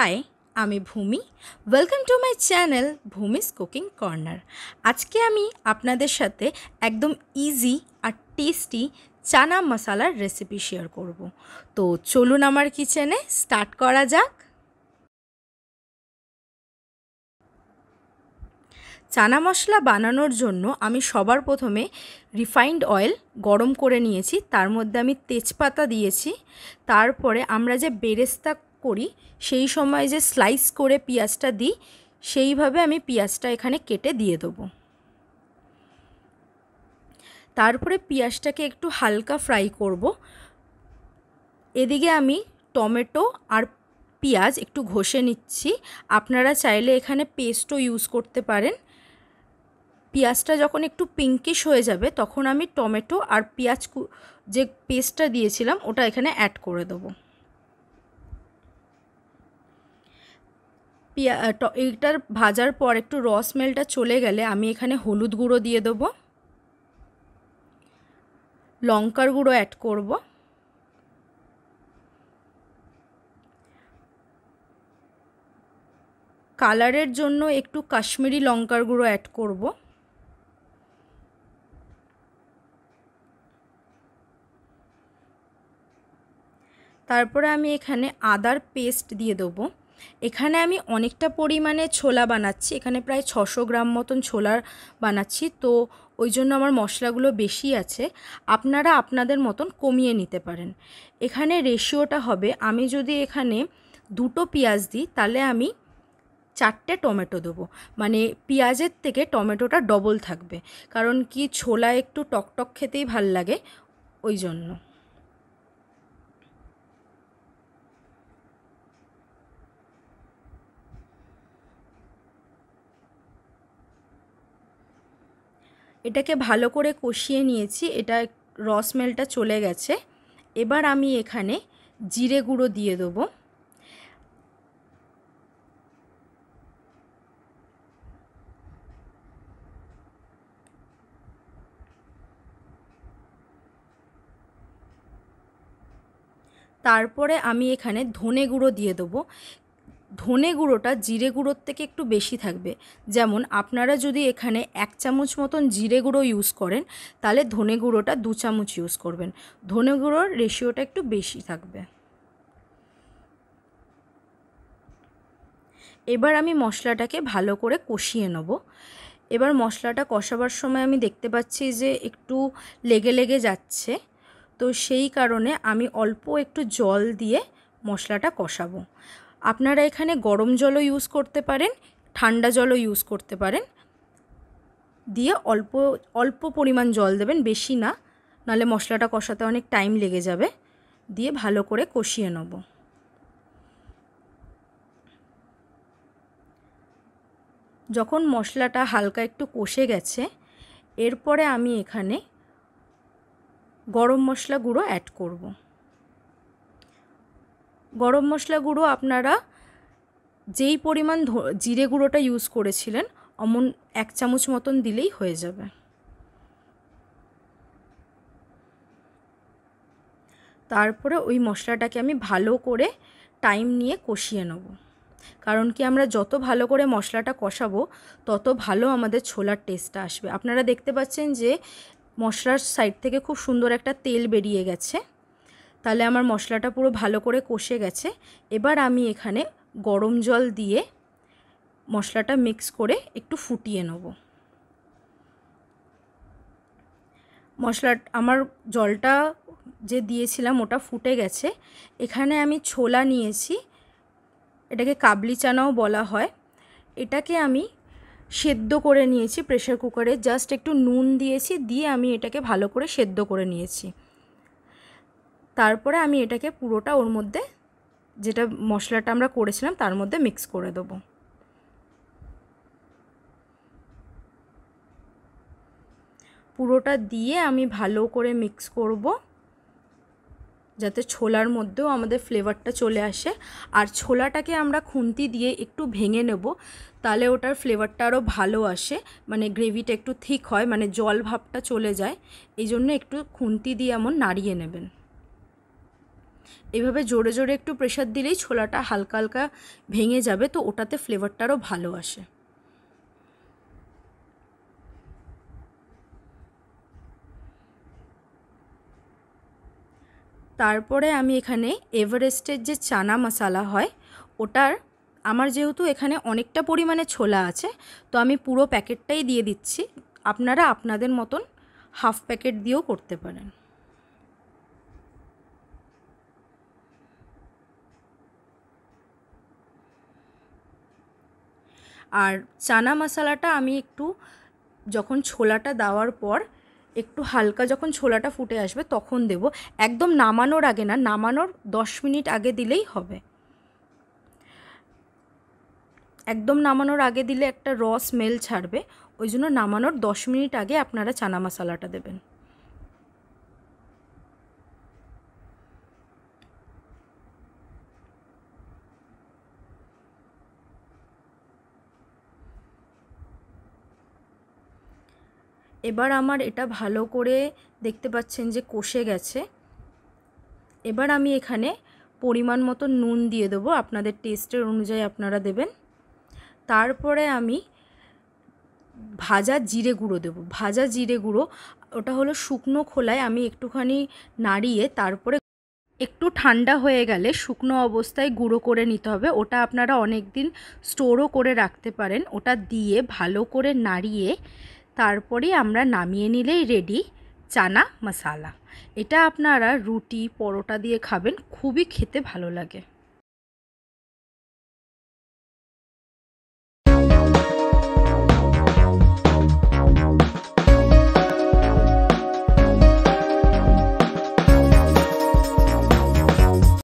high আমি Bhumi welcome to my channel Bhumi's cooking corner আজকে আমি আপনাদের সাথে একদম ইজি আর টেস্টি চানা মশালার রেসিপি শেয়ার করব তো চলুন আমার কিচেনে স্টার্ট করা যাক চানা মশলা বানানোর জন্য আমি সবার প্রথমে রিফাইন্ড অয়েল গরম করে নিয়েছি তার মধ্যে আমি তেজপাতা দিয়েছি তারপরে আমরা যে বেরেস্তা করি সেই সময় যে স্লাইস করে পেঁয়াজটা দিই সেইভাবে আমি পেঁয়াজটা এখানে কেটে দিয়ে দেবো তারপরে পেঁয়াজটাকে একটু হালকা ফ্রাই করব এদিকে আমি টমেটো আর পেঁয়াজ একটু ঘষে নিচ্ছি আপনারা চাইলে এখানে পেস্টও ইউজ করতে পারেন পেঁয়াজটা যখন একটু পিঙ্কিশ হয়ে যাবে তখন আমি টমেটো আর পেঁয়াজ যে পেস্টটা দিয়েছিলাম ওটা এখানে অ্যাড করে দেবো পিয়া এইটার ভাজার পর একটু রস মেলটা চলে গেলে আমি এখানে হলুদ গুঁড়ো দিয়ে দেবো লঙ্কার গুঁড়ো অ্যাড করব কালারের জন্য একটু কাশ্মীরি লঙ্কার গুঁড়ো অ্যাড করব তারপরে আমি এখানে আদার পেস্ট দিয়ে দেবো এখানে আমি অনেকটা পরিমাণে ছোলা বানাচ্ছি এখানে প্রায় ছশো গ্রাম মতন ছোলার বানাচ্ছি তো ওই জন্য আমার মশলাগুলো বেশি আছে আপনারা আপনাদের মতন কমিয়ে নিতে পারেন এখানে রেশিওটা হবে আমি যদি এখানে দুটো পেঁয়াজ দিই তাহলে আমি চারটে টমেটো দেবো মানে পেঁয়াজের থেকে টমেটোটা ডবল থাকবে কারণ কি ছোলা একটু টকটক খেতেই ভাল লাগে ওই জন্য এটাকে ভালো করে কষিয়ে নিয়েছি এটা রসমেলটা চলে গেছে এবার আমি এখানে জিরে গুঁড়ো দিয়ে দেবো তারপরে আমি এখানে ধনে গুঁড়ো দিয়ে দেবো ধনে গুঁড়োটা জিরে গুঁড়োর থেকে একটু বেশি থাকবে যেমন আপনারা যদি এখানে এক চামচ মতন জিরে গুঁড়ো ইউজ করেন তাহলে ধনে গুঁড়োটা দু চামচ ইউজ করবেন ধনে গুঁড়োর রেশিওটা একটু বেশি থাকবে এবার আমি মশলাটাকে ভালো করে কষিয়ে নেব এবার মশলাটা কষাবার সময় আমি দেখতে পাচ্ছি যে একটু লেগে লেগে যাচ্ছে তো সেই কারণে আমি অল্প একটু জল দিয়ে মশলাটা কষাবো আপনারা এখানে গরম জলও ইউজ করতে পারেন ঠান্ডা জলও ইউজ করতে পারেন দিয়ে অল্প অল্প পরিমাণ জল দেবেন বেশি না নালে মশলাটা কষাতে অনেক টাইম লেগে যাবে দিয়ে ভালো করে কষিয়ে নেব যখন মশলাটা হালকা একটু কষে গেছে এরপরে আমি এখানে গরম মশলা গুঁড়ো অ্যাড করবো গরম মশলা গুঁড়ো আপনারা যেই পরিমাণ জিরে গুঁড়োটা ইউজ করেছিলেন অমন এক চামচ মতন দিলেই হয়ে যাবে তারপরে ওই মশলাটাকে আমি ভালো করে টাইম নিয়ে কষিয়ে নেব কারণ কি আমরা যত ভালো করে মশলাটা কষাবো তত ভালো আমাদের ছোলার টেস্টটা আসবে আপনারা দেখতে পাচ্ছেন যে মশলার সাইড থেকে খুব সুন্দর একটা তেল বেরিয়ে গেছে তাহলে আমার মশলাটা পুরো ভালো করে কষে গেছে এবার আমি এখানে গরম জল দিয়ে মশলাটা মিক্স করে একটু ফুটিয়ে নেব মশলা আমার জলটা যে দিয়েছিলাম ওটা ফুটে গেছে এখানে আমি ছোলা নিয়েছি এটাকে কাবলি চানাও বলা হয় এটাকে আমি সেদ্ধ করে নিয়েছি প্রেশার কুকারে জাস্ট একটু নুন দিয়েছি দিয়ে আমি এটাকে ভালো করে সেদ্ধ করে নিয়েছি তারপরে আমি এটাকে পুরোটা ওর মধ্যে যেটা মশলাটা আমরা করেছিলাম তার মধ্যে মিক্স করে দেবো পুরোটা দিয়ে আমি ভালো করে মিক্স করব যাতে ছোলার মধ্যেও আমাদের ফ্লেভারটা চলে আসে আর ছোলাটাকে আমরা খুন্তি দিয়ে একটু ভেঙে নেব তাহলে ওটার ফ্লেভারটা আরও ভালো আসে মানে গ্রেভিটা একটু থিক হয় মানে জল ভাবটা চলে যায় এই জন্য একটু খুন্তি দিয়ে এমন নাড়িয়ে নেবেন এভাবে জোরে জোরে একটু প্রেশার দিলেই ছোলাটা হালকা হালকা ভেঙে যাবে তো ওটাতে ফ্লেভারটারও ভালো আসে তারপরে আমি এখানে এভারেস্টের যে চানা মশালা হয় ওটার আমার যেহেতু এখানে অনেকটা পরিমাণে ছোলা আছে তো আমি পুরো প্যাকেটটাই দিয়ে দিচ্ছি আপনারা আপনাদের মতন হাফ প্যাকেট দিয়েও করতে পারেন আর চানা মশলাটা আমি একটু যখন ছোলাটা দেওয়ার পর একটু হালকা যখন ছোলাটা ফুটে আসবে তখন দেব একদম নামানোর আগে না নামানোর দশ মিনিট আগে দিলেই হবে একদম নামানোর আগে দিলে একটা র স্মেল ছাড়বে ওই জন্য নামানোর দশ মিনিট আগে আপনারা চানা মশলাটা দেবেন এবার আমার এটা ভালো করে দেখতে পাচ্ছেন যে কষে গেছে এবার আমি এখানে পরিমাণ মতো নুন দিয়ে দেবো আপনাদের টেস্টের অনুযায়ী আপনারা দেবেন তারপরে আমি ভাজা জিরে গুঁড়ো দেবো ভাজা জিরে গুঁড়ো ওটা হলো শুকনো খোলায় আমি একটুখানি নাড়িয়ে তারপরে একটু ঠান্ডা হয়ে গেলে শুকনো অবস্থায় গুঁড়ো করে নিতে হবে ওটা আপনারা অনেক দিন স্টোরও করে রাখতে পারেন ওটা দিয়ে ভালো করে নাড়িয়ে তারপরে আমরা নামিয়ে নিলেই রেডি চানা মশালা এটা আপনারা রুটি পরোটা দিয়ে খাবেন খুবই খেতে ভালো লাগে